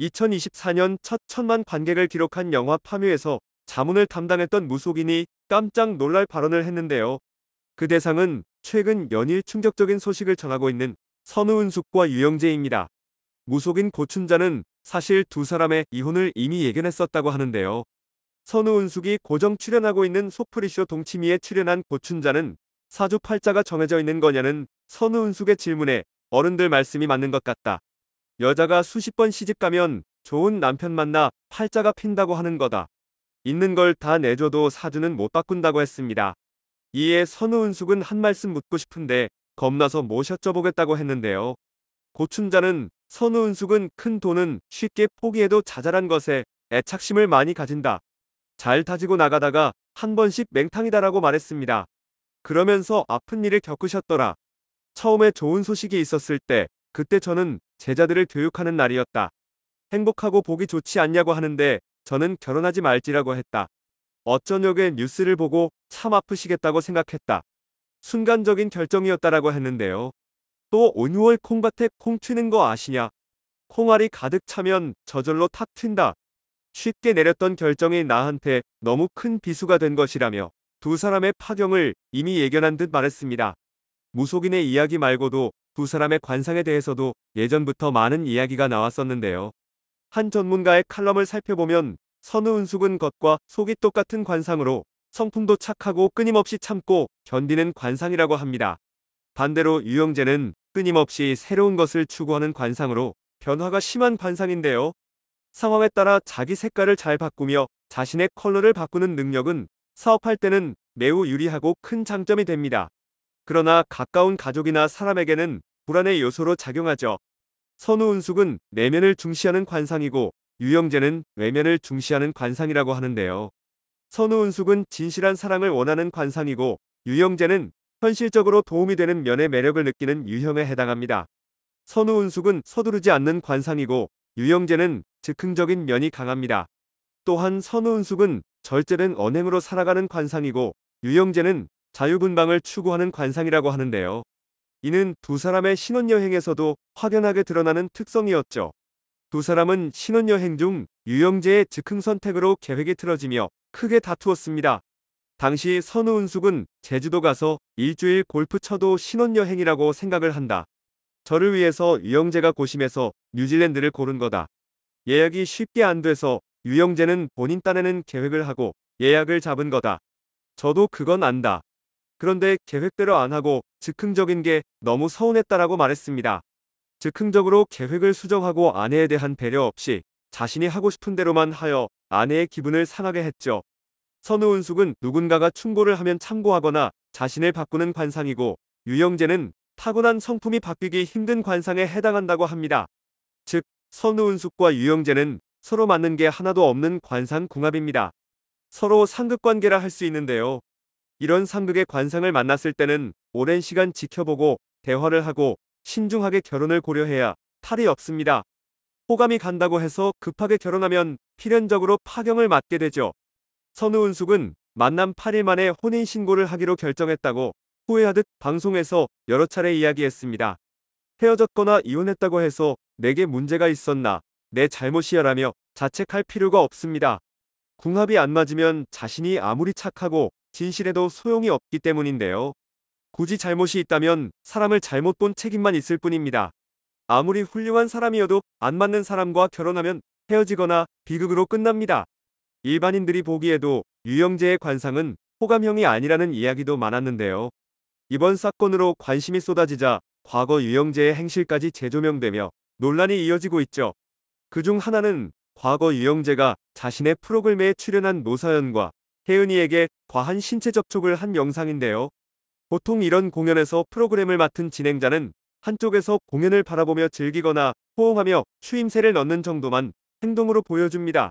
2024년 첫 천만 관객을 기록한 영화 파뮤에서 자문을 담당했던 무속인이 깜짝 놀랄 발언을 했는데요. 그 대상은 최근 연일 충격적인 소식을 전하고 있는 선우은숙과 유영재입니다. 무속인 고춘자는 사실 두 사람의 이혼을 이미 예견했었다고 하는데요. 선우은숙이 고정 출연하고 있는 소프리쇼 동치미에 출연한 고춘자는 사주팔자가 정해져 있는 거냐는 선우은숙의 질문에 어른들 말씀이 맞는 것 같다. 여자가 수십 번 시집 가면 좋은 남편 만나 팔자가 핀다고 하는 거다. 있는 걸 다 내줘도 사주는 못 바꾼다고 했습니다. 이에 선우은숙은 한 말씀 묻고 싶은데 겁나서 모셔쭤보겠다고 했는데요. 고춘자는 선우은숙은 큰 돈은 쉽게 포기해도 자잘한 것에 애착심을 많이 가진다. 잘 다지고 나가다가 한 번씩 맹탕이다라고 말했습니다. 그러면서 아픈 일을 겪으셨더라. 처음에 좋은 소식이 있었을 때 그때 저는 제자들을 교육하는 날이었다. 행복하고 보기 좋지 않냐고 하는데 저는 결혼하지 말지라고 했다. 어쩌냐게 뉴스를 보고 참 아프시겠다고 생각했다. 순간적인 결정이었다라고 했는데요. 또온유월 콩밭에 콩 튀는 거 아시냐? 콩알이 가득 차면 저절로 탁 튄다. 쉽게 내렸던 결정이 나한테 너무 큰 비수가 된 것이라며 두 사람의 파경을 이미 예견한 듯 말했습니다. 무속인의 이야기 말고도 두 사람의 관상에 대해서도 예전부터 많은 이야기가 나왔었는데요. 한 전문가의 칼럼을 살펴보면 선우은숙은 것과 속이 똑같은 관상으로 성품도 착하고 끊임없이 참고 견디는 관상이라고 합니다. 반대로 유영재는 끊임없이 새로운 것을 추구하는 관상으로 변화가 심한 관상인데요. 상황에 따라 자기 색깔을 잘 바꾸며 자신의 컬러를 바꾸는 능력은 사업할 때는 매우 유리하고 큰 장점이 됩니다. 그러나 가까운 가족이나 사람에게는 불안의 요소로 작용하죠. 선우 운숙은 내면을 중시하는 관상이고 유영재는 외면을 중시하는 관상이라고 하는데요. 선우 운숙은 진실한 사랑을 원하는 관상이고 유영재는 현실적으로 도움이 되는 면의 매력을 느끼는 유형에 해당합니다. 선우 운숙은 서두르지 않는 관상이고 유영재는 즉흥적인 면이 강합니다. 또한 선우 운숙은 절제된 언행으로 살아가는 관상이고 유영재는 자유분방을 추구하는 관상이라고 하는데요. 이는 두 사람의 신혼여행에서도 확연하게 드러나는 특성이었죠. 두 사람은 신혼여행 중 유영재의 즉흥 선택으로 계획이 틀어지며 크게 다투었습니다. 당시 선우은숙은 제주도 가서 일주일 골프 쳐도 신혼여행이라고 생각을 한다. 저를 위해서 유영재가 고심해서 뉴질랜드를 고른 거다. 예약이 쉽게 안 돼서 유영재는 본인 딴에는 계획을 하고 예약을 잡은 거다. 저도 그건 안다. 그런데 계획대로 안 하고 즉흥적인 게 너무 서운했다라고 말했습니다. 즉흥적으로 계획을 수정하고 아내에 대한 배려 없이 자신이 하고 싶은 대로만 하여 아내의 기분을 상하게 했죠. 선우은숙은 누군가가 충고를 하면 참고하거나 자신을 바꾸는 관상이고 유영재는 타고난 성품이 바뀌기 힘든 관상에 해당한다고 합니다. 즉, 선우은숙과 유영재는 서로 맞는 게 하나도 없는 관상 궁합입니다. 서로 상극관계라 할 수 있는데요. 이런 상극의 관상을 만났을 때는 오랜 시간 지켜보고 대화를 하고 신중하게 결혼을 고려해야 탈이 없습니다. 호감이 간다고 해서 급하게 결혼하면 필연적으로 파경을 맞게 되죠. 선우은숙은 만남 8일 만에 혼인신고를 하기로 결정했다고 후회하듯 방송에서 여러 차례 이야기했습니다. 헤어졌거나 이혼했다고 해서 내게 문제가 있었나 내 잘못이야라며 자책할 필요가 없습니다. 궁합이 안 맞으면 자신이 아무리 착하고 진실에도 소용이 없기 때문인데요. 굳이 잘못이 있다면 사람을 잘못 본 책임만 있을 뿐입니다. 아무리 훌륭한 사람이어도 안 맞는 사람과 결혼하면 헤어지거나 비극으로 끝납니다. 일반인들이 보기에도 유영재의 관상은 호감형이 아니라는 이야기도 많았는데요. 이번 사건으로 관심이 쏟아지자 과거 유영재의 행실까지 재조명되며 논란이 이어지고 있죠. 그 중 하나는 과거 유영재가 자신의 프로그램에 출연한 노사연과 혜은이에게 과한 신체 접촉을 한 영상인데요. 보통 이런 공연에서 프로그램을 맡은 진행자는 한쪽에서 공연을 바라보며 즐기거나 호응하며 추임새를 넣는 정도만 행동으로 보여줍니다.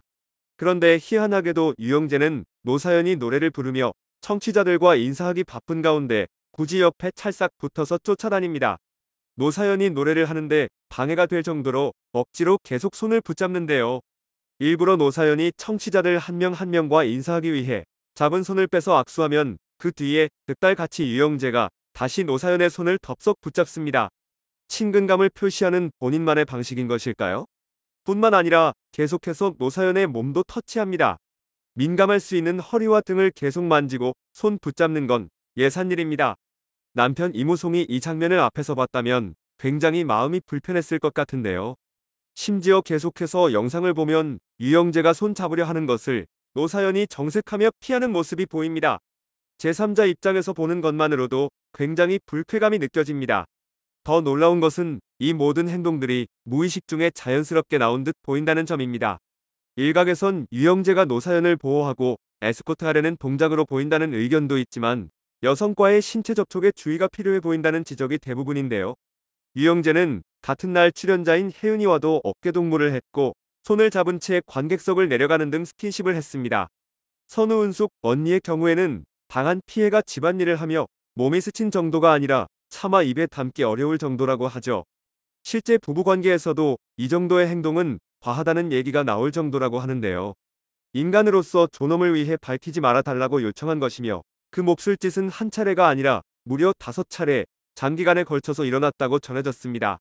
그런데 희한하게도 유영재는 노사연이 노래를 부르며 청취자들과 인사하기 바쁜 가운데 굳이 옆에 찰싹 붙어서 쫓아다닙니다. 노사연이 노래를 하는데 방해가 될 정도로 억지로 계속 손을 붙잡는데요. 일부러 노사연이 청취자들 한 명한 한 명과 인사하기 위해 잡은 손을 빼서 악수하면 그 뒤에 득달같이 유영재가 다시 노사연의 손을 덥석 붙잡습니다. 친근감을 표시하는 본인만의 방식인 것일까요? 뿐만 아니라 계속해서 노사연의 몸도 터치합니다. 민감할 수 있는 허리와 등을 계속 만지고 손 붙잡는 건 예산일입니다. 남편 이무송이 이 장면을 앞에서 봤다면 굉장히 마음이 불편했을 것 같은데요. 심지어 계속해서 영상을 보면 유영재가 손 잡으려 하는 것을 노사연이 정색하며 피하는 모습이 보입니다. 제3자 입장에서 보는 것만으로도 굉장히 불쾌감이 느껴집니다. 더 놀라운 것은 이 모든 행동들이 무의식 중에 자연스럽게 나온 듯 보인다는 점입니다. 일각에선 유영재가 노사연을 보호하고 에스코트하려는 동작으로 보인다는 의견도 있지만 여성과의 신체 접촉에 주의가 필요해 보인다는 지적이 대부분인데요. 유영재는 같은 날 출연자인 혜윤이와도 어깨동무를 했고 손을 잡은 채 관객석을 내려가는 등 스킨십을 했습니다. 선우은숙 언니의 경우에는 방한 피해가 집안일을 하며 몸이 스친 정도가 아니라 차마 입에 담기 어려울 정도라고 하죠. 실제 부부관계에서도 이 정도의 행동은 과하다는 얘기가 나올 정도라고 하는데요. 인간으로서 존엄을 위해 밝히지 말아달라고 요청한 것이며 그 몹쓸 짓은 한 차례가 아니라 무려 다섯 차례 장기간에 걸쳐서 일어났다고 전해졌습니다.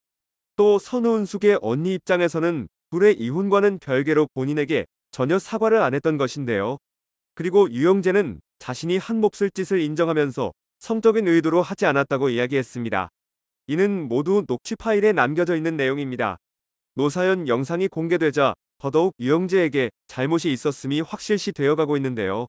또 선우은숙의 언니 입장에서는 둘의 이혼과는 별개로 본인에게 전혀 사과를 안 했던 것인데요. 그리고 유영재는 자신이 한 몫을 짓을 인정하면서 성적인 의도로 하지 않았다고 이야기했습니다. 이는 모두 녹취 파일에 남겨져 있는 내용입니다. 노사연 영상이 공개되자 더더욱 유영재에게 잘못이 있었음이 확실시 되어가고 있는데요.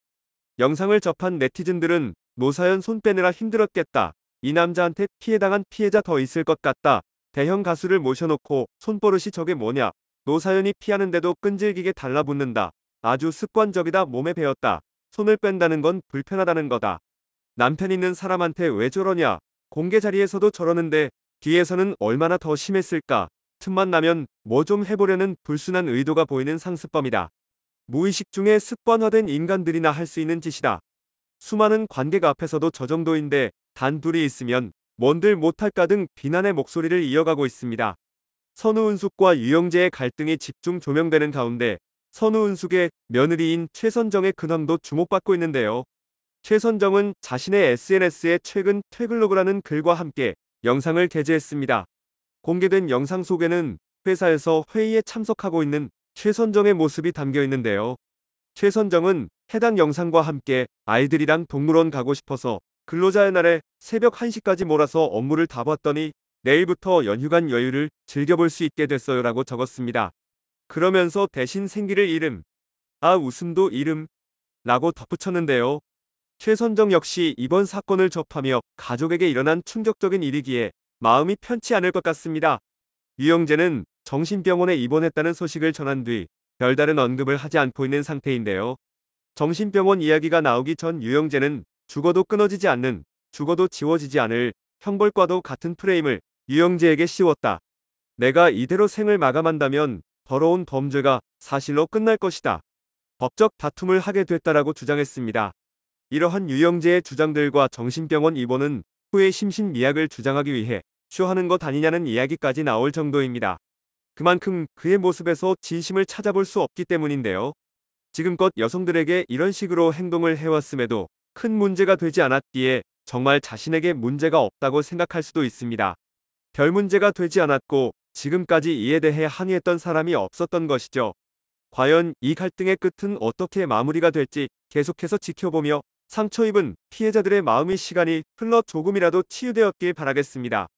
영상을 접한 네티즌들은 노사연 손 빼느라 힘들었겠다. 이 남자한테 피해당한 피해자 더 있을 것 같다. 대형 가수를 모셔놓고 손버릇이 저게 뭐냐. 노사연이 피하는데도 끈질기게 달라붙는다. 아주 습관적이다 몸에 배었다. 손을 뺀다는 건 불편하다는 거다. 남편 있는 사람한테 왜 저러냐. 공개 자리에서도 저러는데 뒤에서는 얼마나 더 심했을까. 틈만 나면 뭐 좀 해보려는 불순한 의도가 보이는 상습범이다. 무의식 중에 습관화된 인간들이나 할 수 있는 짓이다. 수많은 관객 앞에서도 저 정도인데 단 둘이 있으면 뭔들 못할까 등 비난의 목소리를 이어가고 있습니다. 선우은숙과 유영재의 갈등이 집중 조명되는 가운데 선우은숙의 며느리인 최선정의 근황도 주목받고 있는데요. 최선정은 자신의 SNS에 최근 퇴글로그라는 글과 함께 영상을 게재했습니다. 공개된 영상 속에는 회사에서 회의에 참석하고 있는 최선정의 모습이 담겨 있는데요. 최선정은 해당 영상과 함께 아이들이랑 동물원 가고 싶어서 근로자의 날에 새벽 1시까지 몰아서 업무를 다 봤더니 내일부터 연휴간 여유를 즐겨볼 수 있게 됐어요 라고 적었습니다. 그러면서 대신 생기를 잃음, 아 웃음도 잃음 라고 덧붙였는데요. 최선정 역시 이번 사건을 접하며 가족에게 일어난 충격적인 일이기에 마음이 편치 않을 것 같습니다. 유영재는 정신병원에 입원했다는 소식을 전한 뒤 별다른 언급을 하지 않고 있는 상태인데요. 정신병원 이야기가 나오기 전 유영재는 죽어도 끊어지지 않는, 죽어도 지워지지 않을 형벌과도 같은 프레임을 유영재에게 씌웠다. 내가 이대로 생을 마감한다면 더러운 범죄가 사실로 끝날 것이다. 법적 다툼을 하게 됐다라고 주장했습니다. 이러한 유영재의 주장들과 정신병원 입원은 후에 심신미약을 주장하기 위해 쇼하는 것 아니냐는 이야기까지 나올 정도입니다. 그만큼 그의 모습에서 진심을 찾아볼 수 없기 때문인데요. 지금껏 여성들에게 이런 식으로 행동을 해왔음에도 큰 문제가 되지 않았기에 정말 자신에게 문제가 없다고 생각할 수도 있습니다. 별 문제가 되지 않았고 지금까지 이에 대해 항의했던 사람이 없었던 것이죠. 과연 이 갈등의 끝은 어떻게 마무리가 될지 계속해서 지켜보며 상처입은 피해자들의 마음의 시간이 흘러 조금이라도 치유되었길 바라겠습니다.